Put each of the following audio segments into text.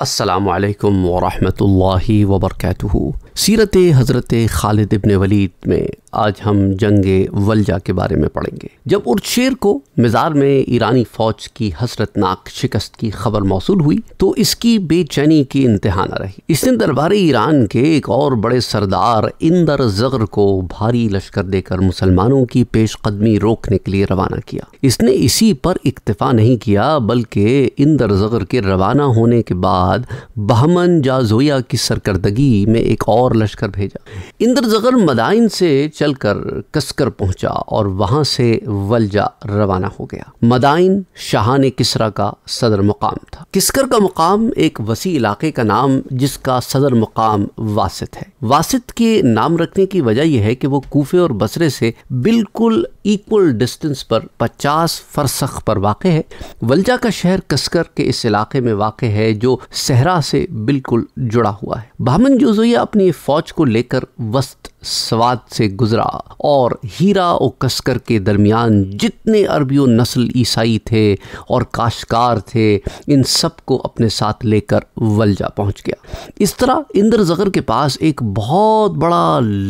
असलकम वरहमल वबरक सीरत हज़रत खालिद इबन वलीद में आज हम जंग वलजा के बारे में पढ़ेंगे जब उर्शेर को मिजार में ईरानी फ़ौज की हसरतनाक शिकस्त की खबर मौसू हुई तो इसकी बेचैनी की इंतहा न रही इसने दरबार ईरान के एक और बड़े सरदार इंदर जगर को भारी लश्कर देकर मुसलमानों की पेशकदमी रोकने के लिए रवाना किया इसने इसी पर इक्तफा नहीं किया बल्कि इंदर जगर के रवाना होने के बाद बाद बहमन जाजोया की सरकर्दगी में एक और लश्कर भेजा इंद्रजगर मदाइन से चलकर कसकर पहुंचा और वहां से वलजा रवाना हो गया मदाइन शाहान किसरा का सदर मुकाम था किसकर का मुकाम एक वसी इलाके का नाम जिसका सदर मुकाम वासित है वासित के नाम रखने की वजह यह है कि वो कूफे और बसरे से बिल्कुल इक्वल डिस्टेंस पर 50 फरसख पर वाक़ है वलजा का शहर कस्कर के इस इलाके में वाक़ है जो सहरा से बिल्कुल जुड़ा हुआ है बामन जोजोया अपनी फौज को लेकर वस्त स्वाद से गुजरा और हीरा और कस्कर के दरमियान जितने अरबियों नस्ल ईसाई थे और काशकार थे इन सब को अपने साथ लेकर वलजा पहुंच गया इस तरह इंद्र जगर के पास एक बहुत बड़ा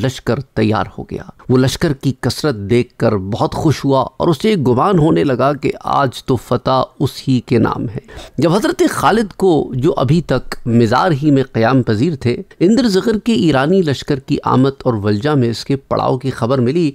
लश्कर तैयार हो गया वो लश्कर की कसरत देखकर बहुत खुश हुआ और उसे गुमान होने लगा कि आज तो फतह उसी के नाम है जब हजरत खालिद को जो अभी तक मज़ार ही में क़्याम पजीर थे इंद्र जगर के ईरानी लश्कर की आमद और वलजा में इसके पड़ाव की खबर मिली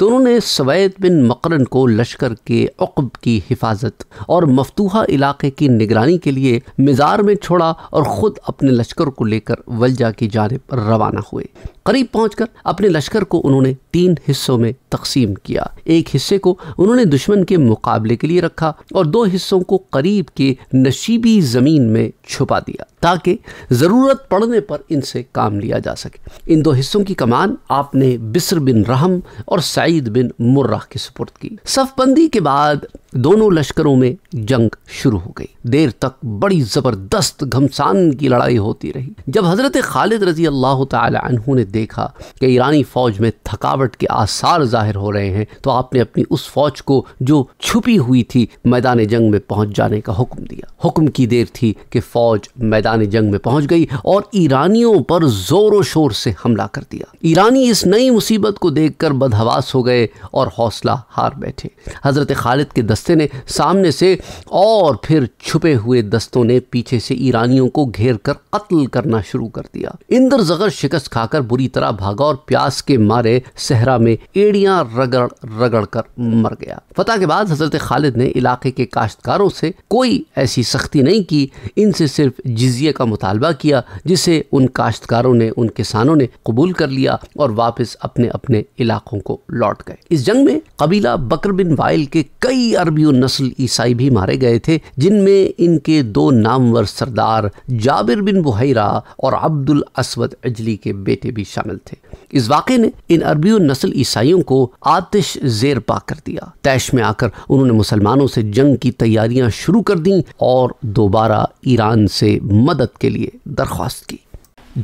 तो उन्होंने सवैद बिन मकरन को लश्कर के अकब की हिफाजत और मफतूहा इलाके की निगरानी के लिए मज़ार में छोड़ा और ख़ुद अपने लश्कर को लेकर वलजा की जानब रवाना हुए करीब पहुंचकर अपने लश्कर को उन्होंने तीन हिस्सों में तकसीम किया एक हिस्से को उन्होंने दुश्मन के मुकाबले के लिए रखा और दो हिस्सों को करीब के नशीबी ज़मीन में छुपा दिया ताकि ज़रूरत पड़ने पर इनसे काम लिया जा सके इन दो हिस्सों की कमान आपने बिसर बिन रहम और सईद बिन मुर्रा के सुपुर्द की सफबंदी के बाद दोनों लश्करों में जंग शुरू हो गई देर तक बड़ी ज़बरदस्त घमसान की लड़ाई होती रही जब हज़रत खालिद रजी अल्लाह तहु ने देखा कि ईरानी फ़ौज में थकावट के आसार ज़ाहिर हो रहे हैं तो आपने अपनी उस फ़ौज को जो छुपी हुई थी मैदान जंग में पहुंच जाने का हुक्म दिया हुक्म की देर थी कि फ़ौज मैदान जंग में पहुंच गई और ईरानियों पर ज़ोर शोर से हमला कर दिया ईरानी इस नई मुसीबत को देख बदहवास हो गए और हौसला हार बैठे हज़रत खालिद के दस्ते ने सामने से और फिर छुपे हुए दस्तों ने पीछे से ईरानियों को घेर कर कत्ल करना शुरू कर दिया इंद्र जगर शिकस्त खाकर बुरी तरह भागा और प्यास के मारे सहरा में एड़ियां रगड़ रगड़ कर मर गया फतह के बाद हजरत खालिद ने इलाके के काश्तकारों से कोई ऐसी सख्ती नहीं की इनसे सिर्फ जिजिए का मुतालबा किया जिसे उन काश्तकारों ने उन किसानों ने कबूल कर लिया और वापस अपने अपने इलाकों को लौट गए इस जंग में कबीला बकर बिन वाइल के कई अरबियों नस्ल ईसाई भी मारे गए थे जिनमें इनके दो नामवर सरदार जाबिर बिन बुहरा और अब्दुल असवद अजली के बेटे भी शामिल थे इस वाक़े ने इन अरबियों नस्ल ईसाइयों को आतिश जेर पा कर दिया तैश में आकर उन्होंने मुसलमानों से जंग की तैयारियां शुरू कर दी और दोबारा ईरान से मदद के लिए दरख्वास्त की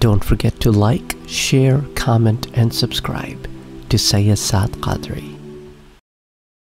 don't forget to like share comment and subscribe to Syed Saad Qadri